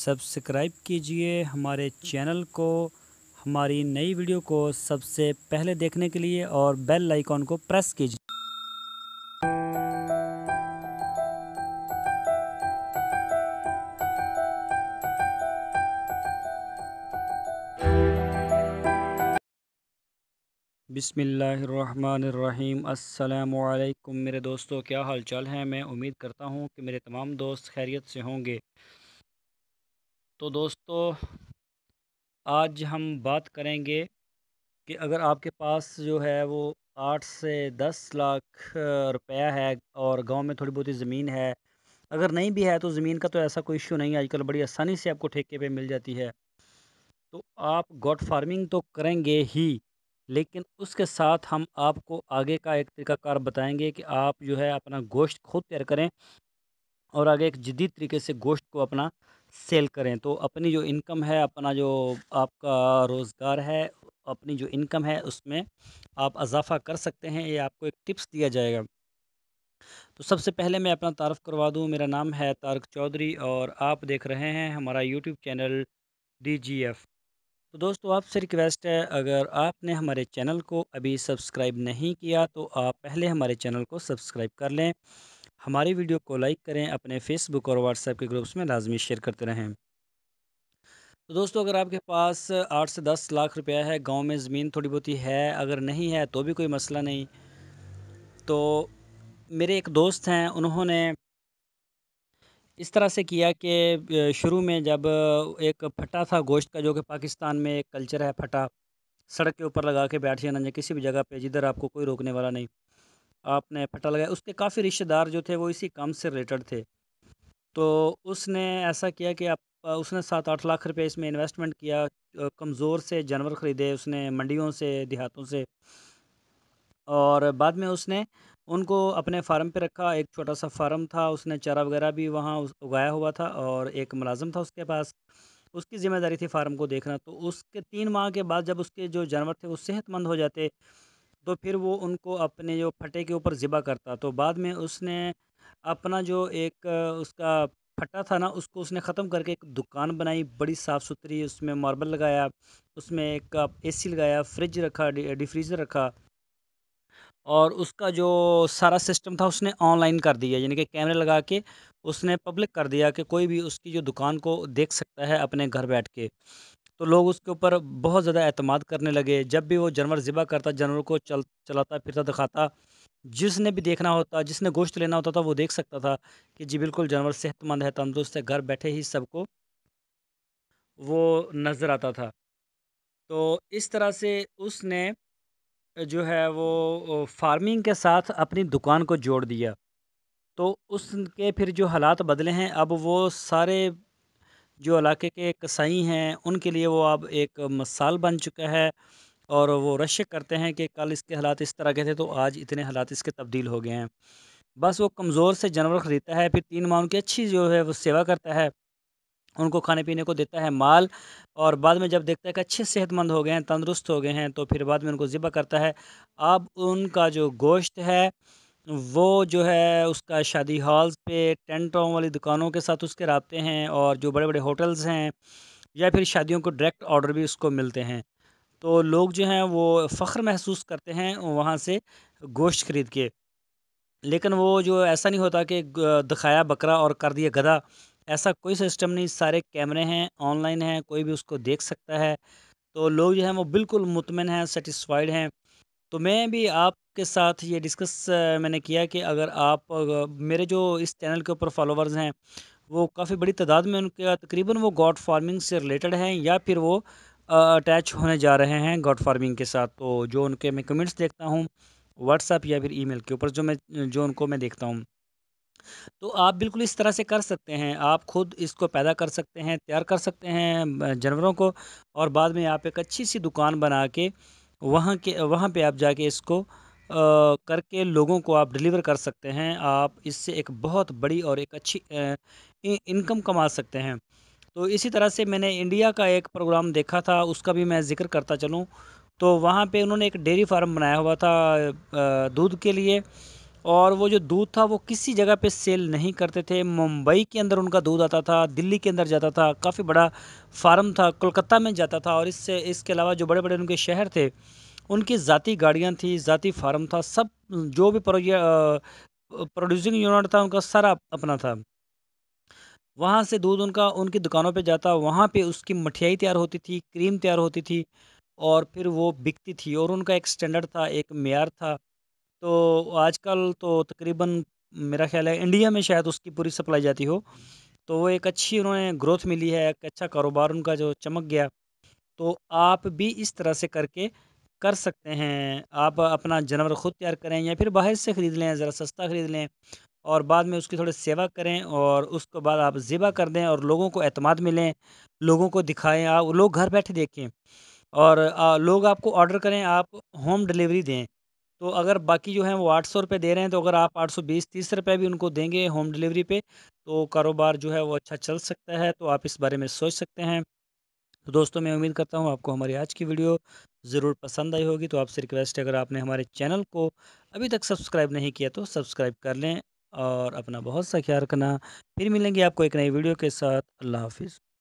subscribe کیجئے ہمارے channel کو ہماری نئی ویڈیو کو سب سے پہلے دیکھنے کے لیے اور بیل آئیکن کو پریس کیجئے بسم اللہ الرحمن الرحیم السلام علیکم میرے دوستو کیا حال چال ہیں میں امید کرتا ہوں کہ میرے تمام دوست خیریت سے ہوں گے تو دوستو آج ہم بات کریں گے کہ اگر آپ کے پاس جو ہے وہ آٹھ سے دس لاکھ روپیہ ہے اور گاؤں میں تھوڑی بہت زمین ہے اگر نہیں بھی ہے تو زمین کا تو ایسا کوئی ایشو نہیں ہے آج کل بڑی آسانی سے آپ کو ٹھیکے پہ مل جاتی ہے تو آپ گوٹ فارمنگ تو کریں گے ہی لیکن اس کے ساتھ ہم آپ کو آگے کا ایک طریقہ کار بتائیں گے کہ آپ جو ہے اپنا گوشت خود تیار کریں اور آگے ایک جدید طریقے سے گوشت کو اپنا سیل کریں تو اپنی جو انکم ہے اپنا جو آپ کا روزگار ہے اپنی جو انکم ہے اس میں آپ اضافہ کر سکتے ہیں یہ آپ کو ایک ٹپس دیا جائے گا تو سب سے پہلے میں اپنا تعارف کروا دوں میرا نام ہے تارک چودھری اور آپ دیکھ رہے ہیں ہمارا YouTube channel D G F تو دوستو آپ سے ریکویسٹ ہے اگر آپ نے ہمارے چینل کو ابھی سبسکرائب نہیں کیا تو آپ پہلے ہمارے چینل کو سبسکرائب کر لیں ہماری ویڈیو کو لائک کریں اپنے فیس بک اور واٹس ایپ کے گروپس میں لازمی شیئر کرتے رہیں تو دوستو اگر آپ کے پاس آٹھ سے دس لاکھ روپیہ ہے گاؤں میں زمین تھوڑی بہت ہے اگر نہیں ہے تو بھی کوئی مسئلہ نہیں تو میرے ایک دوست ہیں انہوں نے اس طرح سے کیا کہ شروع میں جب ایک پھٹا تھا گوشت کا جو کہ پاکستان میں ایک کلچر ہے پھٹا سڑک کے اوپر لگا کے بیٹھ جانا یا کسی بھی جگہ پہ جدھر آپ کو کوئی روکنے والا نہیں آپ نے پٹا لگایا اس کے کافی رشتہ دار جو تھے وہ اسی کام سے ریلیٹڈ تھے تو اس نے ایسا کیا کہ آپ اس نے سات آٹھ لاکھ روپے اس میں انویسٹمنٹ کیا کمزور سے جانور خریدے اس نے منڈیوں سے دیہاتوں سے اور بعد میں اس نے ان کو اپنے فارم پہ رکھا ایک چھوٹا سا فارم تھا اس نے چارہ وغیرہ بھی وہاں اگایا ہوا تھا اور ایک ملازم تھا اس کے پاس اس کی ذمہ داری تھی فارم کو دیکھنا تو اس کے تین ماہ کے بعد جب اس کے جو جانور تھے وہ صحت مند ہو جاتے تو پھر وہ ان کو اپنے جو پھٹے کے اوپر ذبح کرتا تو بعد میں اس نے اپنا جو ایک اس کا پھٹا تھا نا اس کو اس نے ختم کر کے ایک دکان بنائی بڑی صاف ستھری اس میں ماربل لگایا اس میں ایک اے سی لگایا فریج رکھا ڈی فریزر رکھا اور اس کا جو سارا سسٹم تھا اس نے آن لائن کر دیا یعنی کہ کیمرے لگا کے اس نے پبلک کر دیا کہ کوئی بھی اس کی جو دکان کو دیکھ سکتا ہے اپنے گھر بیٹھ کے تو لوگ اس کے اوپر بہت زیادہ اعتماد کرنے لگے جب بھی وہ جانور ذبح کرتا جانور کو چل چلاتا پھرتا دکھاتا جس نے بھی دیکھنا ہوتا جس نے گوشت لینا ہوتا تھا وہ دیکھ سکتا تھا کہ جی بالکل جانور صحت مند ہے تندرست ہے گھر بیٹھے ہی سب کو وہ نظر آتا تھا تو اس طرح سے اس نے جو ہے وہ فارمنگ کے ساتھ اپنی دکان کو جوڑ دیا تو اس کے پھر جو حالات بدلے ہیں اب وہ سارے جو علاقے کے قصائی ہیں ان کے لیے وہ اب ایک مثال بن چکا ہے اور وہ رشک کرتے ہیں کہ کل اس کے حالات اس طرح کے تھے تو آج اتنے حالات اس کے تبدیل ہو گئے ہیں بس وہ کمزور سے جانور خریدتا ہے پھر تین ماہ ان کی اچھی جو ہے وہ سیوا کرتا ہے ان کو کھانے پینے کو دیتا ہے مال اور بعد میں جب دیکھتا ہے کہ اچھے صحت مند ہو گئے ہیں تندرست ہو گئے ہیں تو پھر بعد میں ان کو ذبح کرتا ہے اب ان کا جو گوشت ہے وہ جو ہے اس کا شادی ہالز پہ ٹینٹوں والی دکانوں کے ساتھ اس کے رابطے ہیں اور جو بڑے بڑے ہوٹلز ہیں یا پھر شادیوں کو ڈائریکٹ آڈر بھی اس کو ملتے ہیں تو لوگ جو ہیں وہ فخر محسوس کرتے ہیں وہاں سے گوشت خرید کے لیکن وہ جو ایسا نہیں ہوتا کہ دکھایا بکرا اور کر دیا گدا ایسا کوئی سسٹم نہیں سارے کیمرے ہیں آن لائن ہیں کوئی بھی اس کو دیکھ سکتا ہے تو لوگ جو ہیں وہ بالکل مطمئن ہیں سیٹسفائیڈ ہیں تو میں بھی آپ کے ساتھ یہ ڈسکس میں نے کیا کہ اگر آپ میرے جو اس چینل کے اوپر فالوورز ہیں وہ کافی بڑی تعداد میں ان کے تقریباً وہ گاڈ فارمنگ سے ریلیٹڈ ہیں یا پھر وہ اٹیچ ہونے جا رہے ہیں گاڈ فارمنگ کے ساتھ تو جو ان کے میں کمنٹس دیکھتا ہوں واٹس ایپ یا پھر ای میل کے اوپر جو میں جو ان کو میں دیکھتا ہوں تو آپ بالکل اس طرح سے کر سکتے ہیں آپ خود اس کو پیدا کر سکتے ہیں تیار کر سکتے ہیں جانوروں کو اور بعد میں آپ ایک اچھی سی دکان بنا کے وہاں کے وہاں پہ آپ جا کے اس کو کر کے لوگوں کو آپ ڈلیور کر سکتے ہیں آپ اس سے ایک بہت بڑی اور ایک اچھی انکم کما سکتے ہیں تو اسی طرح سے میں نے انڈیا کا ایک پروگرام دیکھا تھا اس کا بھی میں ذکر کرتا چلوں تو وہاں پہ انہوں نے ایک ڈیری فارم بنایا ہوا تھا دودھ کے لیے اور وہ جو دودھ تھا وہ کسی جگہ پہ سیل نہیں کرتے تھے ممبئی کے اندر ان کا دودھ آتا تھا دلی کے اندر جاتا تھا کافی بڑا فارم تھا کلکتہ میں جاتا تھا اور اس سے اس کے علاوہ جو بڑے بڑے ان کے شہر تھے ان کی ذاتی گاڑیاں تھیں ذاتی فارم تھا سب جو بھی پروڈیوسنگ یونٹ تھا ان کا سارا اپنا تھا وہاں سے دودھ ان کا ان کی دکانوں پہ جاتا وہاں پہ اس کی مٹھیائی تیار ہوتی تھی کریم تیار ہوتی تھی اور پھر وہ بکتی تھی اور ان کا ایک اسٹینڈرڈ تھا ایک معیار تھا تو آج کل تو تقریباً میرا خیال ہے انڈیا میں شاید اس کی پوری سپلائی جاتی ہو تو وہ ایک اچھی انہوں نے گروتھ ملی ہے ایک اچھا کاروبار ان کا جو چمک گیا تو آپ بھی اس طرح سے کر کے کر سکتے ہیں آپ اپنا جانور خود تیار کریں یا پھر باہر سے خرید لیں ذرا سستا خرید لیں اور بعد میں اس کی تھوڑے سیوا کریں اور اس کے بعد آپ ذبح کر دیں اور لوگوں کو اعتماد ملیں لوگوں کو دکھائیں آپ لوگ گھر بیٹھے دیکھیں اور لوگ آپ کو آرڈر کریں آپ ہوم ڈلیوری دیں تو اگر باقی جو ہیں وہ آٹھ سو روپئے دے رہے ہیں تو اگر آپ آٹھ سو بیس تیس روپئے بھی ان کو دیں گے ہوم ڈلیوری پہ تو کاروبار جو ہے وہ اچھا چل سکتا ہے تو آپ اس بارے میں سوچ سکتے ہیں تو دوستوں میں امید کرتا ہوں آپ کو ہماری آج کی ویڈیو ضرور پسند آئی ہوگی تو آپ سے ریکویسٹ ہے اگر آپ نے ہمارے چینل کو ابھی تک سبسکرائب نہیں کیا تو سبسکرائب کر لیں اور اپنا بہت سا خیال رکھنا پھر ملیں گے آپ کو ایک نئی ویڈیو کے ساتھ اللہ حافظ